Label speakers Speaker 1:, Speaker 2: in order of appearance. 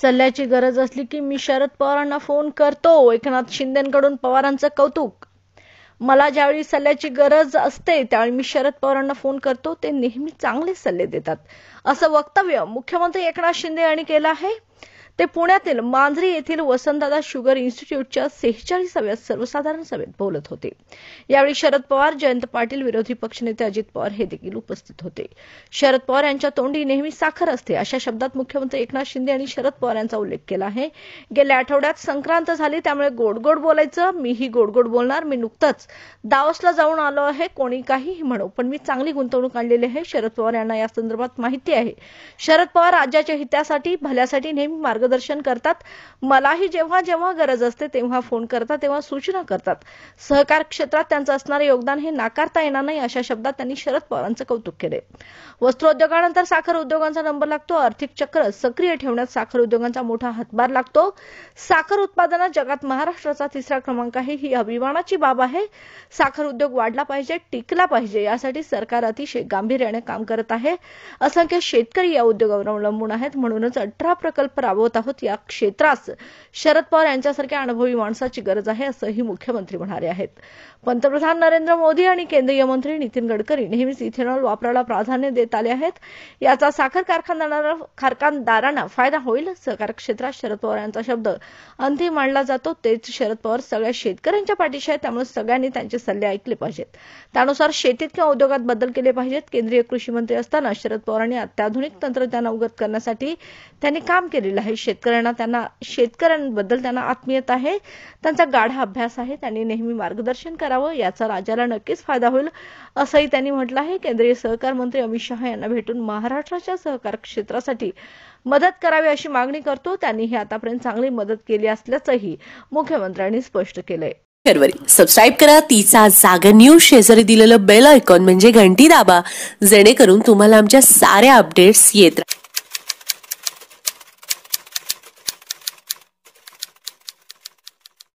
Speaker 1: सल्ल्याची गरज असली की मी शरद पवारांना फोन करतो एकनाथ शिंदेकडून पवारांचं कौतुक मला ज्यावेळी सल्ल्याची गरज असते त्यावेळी मी शरद पवारांना फोन करतो ते नेहमी चांगले सल्ले देतात असं वक्तव्य मुख्यमंत्री एकनाथ शिंदे यांनी केलं आहे ते पुण्यातील मांजरी येथील वसंतदादा शुगर इन्स्टिट्यूटच्या सेहेचाळीसाव्या सर्वसाधारण सभेत बोलत होते यावेळी शरद पवार जयंत पाटील विरोधी पक्षनेते अजित पवार हे देखील उपस्थित होते शरद पवार यांच्या तोंडी नेहमी साखर असते अशा शब्दात मुख्यमंत्री एकनाथ शिंदे यांनी शरद पवार यांचा उल्लेख केला आहे गेल्या आठवड्यात संक्रांत झाली त्यामुळे गोडगोड बोलायचं मीही गोडगोड बोलणार मी नुकतंच दावसला जाऊन आलो आहे कोणी काहीही म्हणो पण मी चांगली गुंतवणूक आणलेली आहे शरद पवार यांना संदर्भात माहिती आहे शरद पवार राज्याच्या हितासाठी भल्यासाठी नेहमी मार्ग मार्गदर्शन करतात मलाही जेव्हा जेव्हा गरज असते तेव्हा फोन करतात तेव्हा सूचना करतात सहकार क्षेत्रात त्यांचं असणारं योगदान हे नाकारता येणार नाही अशा शब्दात त्यांनी शरद पवारांचं कौतुक केले वस्त्रोद्योगानंतर साखर उद्योगांचा नंबर लागतो आर्थिक चक्र सक्रिय ठेवण्यात साखर उद्योगांचा मोठा हातभार लागतो साखर उत्पादनात जगात महाराष्ट्राचा तिसरा क्रमांक आहे ही अभिमानाची बाब आहे साखर उद्योग वाढला पाहिजे टिकला पाहिजे यासाठी सरकार अतिशय गांभीर्याने काम करत आहे असंख्य शेतकरी या उद्योगावर अवलंबून आहेत म्हणूनच अठरा प्रकल्प राबवत करत आहोत या क्षेत्रास शरद पवार यांच्यासारख्या अनुभवी माणसाची गरज आहे असंही मुख्यमंत्री म्हणाले आहेत पंतप्रधान नरेंद्र मोदी आणि केंद्रीय मंत्री नितीन गडकरी नेहमीच इथेनॉल वापराला प्राधान्य देत आले आहेत याचा साखर कारखानदारांना फायदा होईल सहकार क्षेत्रात शरद पवार यांचा शब्द अंतिम मांडला जातो तेच शरद पवार सगळ्या शेतकऱ्यांच्या पाठीशी आहेत त्यामुळे सगळ्यांनी त्यांचे सल्ले ऐकले पाहिजेत त्यानुसार शेतीत किंवा उद्योगात बदल केले पाहिजेत केंद्रीय कृषी मंत्री असताना शरद पवारांनी अत्याधुनिक तंत्रज्ञान अवगत करण्यासाठी त्यांनी काम केलेलं आहे शेतकऱ्यांना त्यांना शेतकऱ्यांबद्दल त्यांना आत्मीयता आहे त्यांचा गाढा अभ्यास आहे त्यांनी नेहमी मार्गदर्शन करावं याचा राज्याला नक्कीच फायदा होईल असंही त्यांनी म्हटलं आहे केंद्रीय सहकार मंत्री अमित शहा यांना भेटून महाराष्ट्राच्या सहकार क्षेत्रासाठी मदत करावी अशी मागणी करतो त्यांनी हे आतापर्यंत चांगली मदत केली असल्याचंही मुख्यमंत्र्यांनी स्पष्ट केलंय फेब्रुवारी सबस्क्राईब करा तिचा जागा न्यूज शेजारी दिलेलं बेल आयकॉन म्हणजे घंटी दाबा जेणेकरून तुम्हाला आमच्या साऱ्या अपडेट्स येत